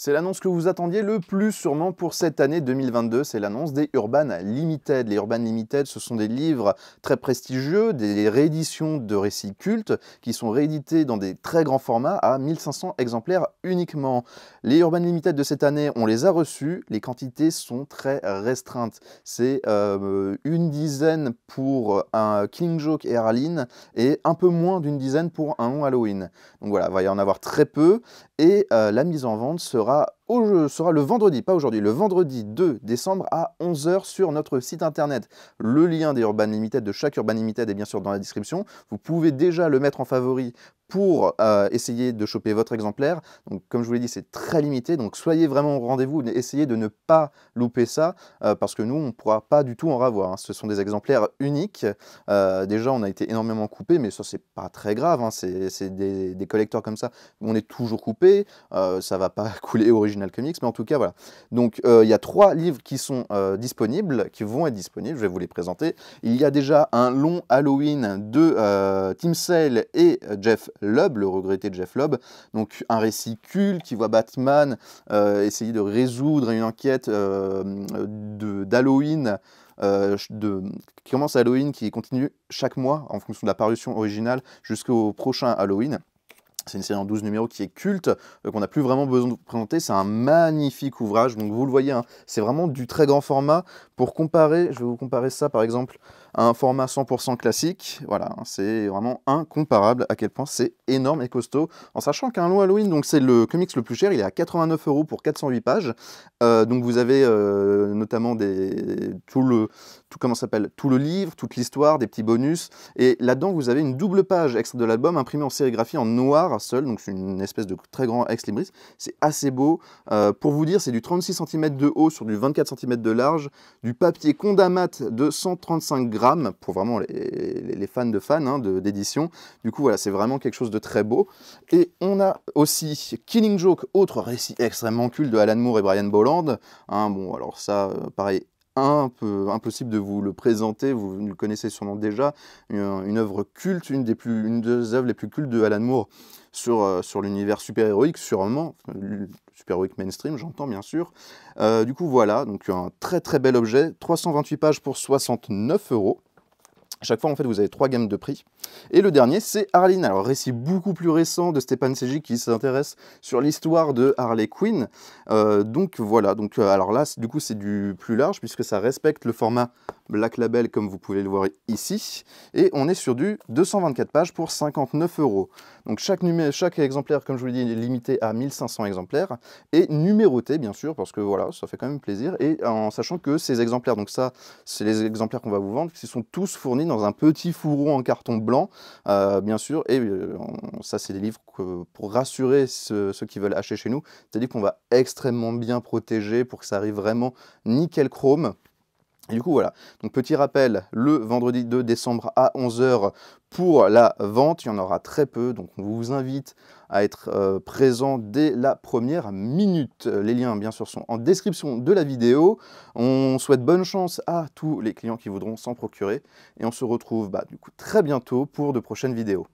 C'est l'annonce que vous attendiez le plus sûrement pour cette année 2022, c'est l'annonce des Urban Limited. Les Urban Limited, ce sont des livres très prestigieux, des rééditions de récits cultes qui sont réédités dans des très grands formats à 1500 exemplaires uniquement. Les Urban Limited de cette année, on les a reçus, les quantités sont très restreintes. C'est euh, une dizaine pour euh, un King Joke et Harleen et un peu moins d'une dizaine pour un long Halloween. Donc voilà, il va y en avoir très peu et euh, la mise en vente sera sera, le vendredi, pas aujourd'hui, le vendredi 2 décembre à 11h sur notre site internet. Le lien des Urban Limited, de chaque Urban Limited est bien sûr dans la description. Vous pouvez déjà le mettre en favori pour euh, essayer de choper votre exemplaire. Donc, comme je vous l'ai dit, c'est très limité. Donc, soyez vraiment au rendez-vous. Essayez de ne pas louper ça euh, parce que nous, on ne pourra pas du tout en ravoir. Hein. Ce sont des exemplaires uniques. Euh, déjà, on a été énormément coupé, mais ça, c'est pas très grave. Hein. C'est des, collecteurs comme ça. On est toujours coupé. ça va pas couler Original Comics, mais en tout cas, voilà. Donc, il y a trois livres qui sont disponibles, qui vont être disponibles. Je vais vous les présenter. Il y a déjà un long Halloween de Tim Sale et Jeff Loeb, le regretté Jeff Loeb. Donc un récit culte qui voit Batman euh, essayer de résoudre une enquête euh, d'Halloween. Euh, qui commence Halloween, qui continue chaque mois en fonction de la parution originale jusqu'au prochain Halloween. C'est une série en 12 numéros qui est culte, qu'on n'a plus vraiment besoin de vous présenter. C'est un magnifique ouvrage, donc vous le voyez, hein, c'est vraiment du très grand format. Pour comparer, je vais vous comparer ça par exemple un format 100% classique. Voilà, hein, c'est vraiment incomparable à quel point c'est énorme et costaud. En sachant qu'un long Halloween, donc c'est le comics le plus cher, il est à 89 euros pour 408 pages. Euh, donc vous avez euh, notamment des, tout le tout comment s'appelle tout le livre, toute l'histoire, des petits bonus. Et là-dedans, vous avez une double page extra de l'album imprimée en sérigraphie en noir seul, donc c'est une espèce de très grand ex libris. C'est assez beau. Euh, pour vous dire, c'est du 36 cm de haut sur du 24 cm de large, du papier condamate de 135 grammes pour vraiment les, fans de fans hein, d'édition. Du coup, voilà, c'est vraiment quelque chose de très beau. Et on a aussi Killing Joke, autre récit extrêmement cul de Alan Moore et Brian Boland Hein, bon, alors ça, euh, pareil, un peu, impossible de vous le présenter, vous le connaissez sûrement déjà, une, œuvre culte, une des, plus, une œuvres les plus cultes de Alan Moore sur, euh, sur l'univers super-héroïque, sûrement, super-héroïque mainstream, j'entends bien sûr. Euh, du coup, voilà, donc un très très bel objet, 328 pages pour 69 euros chaque fois, en fait, vous avez trois gammes de prix. Et le dernier, c'est Harleen. Alors, récit beaucoup plus récent de Stéphane Ségi qui s'intéresse sur l'histoire de Harley Quinn. Euh, donc voilà. Donc, euh, alors là, du coup, c'est du plus large puisque ça respecte le format Black Label comme vous pouvez le voir ici. Et on est sur du 224 pages pour 59 euros. Donc chaque, chaque exemplaire, comme je vous l'ai dit, est limité à 1500 exemplaires et numéroté bien sûr parce que voilà, ça fait quand même plaisir. Et en sachant que ces exemplaires, donc ça, c'est les exemplaires qu'on va vous vendre, qui sont tous fournis dans un petit fourreau en carton blanc, euh, bien sûr. Et euh, ça, c'est des livres pour rassurer ceux qui veulent acheter chez nous. C'est-à-dire qu'on va extrêmement bien protéger pour que ça arrive vraiment nickel chrome. Et du coup, voilà. Donc, petit rappel, le vendredi 2 décembre à 11h pour la vente, il y en aura très peu. Donc, on vous invite à être euh, présent dès la première minute. Les liens, bien sûr, sont en description de la vidéo. On souhaite bonne chance à tous les clients qui voudront s'en procurer. Et on se retrouve bah, du coup, très bientôt pour de prochaines vidéos.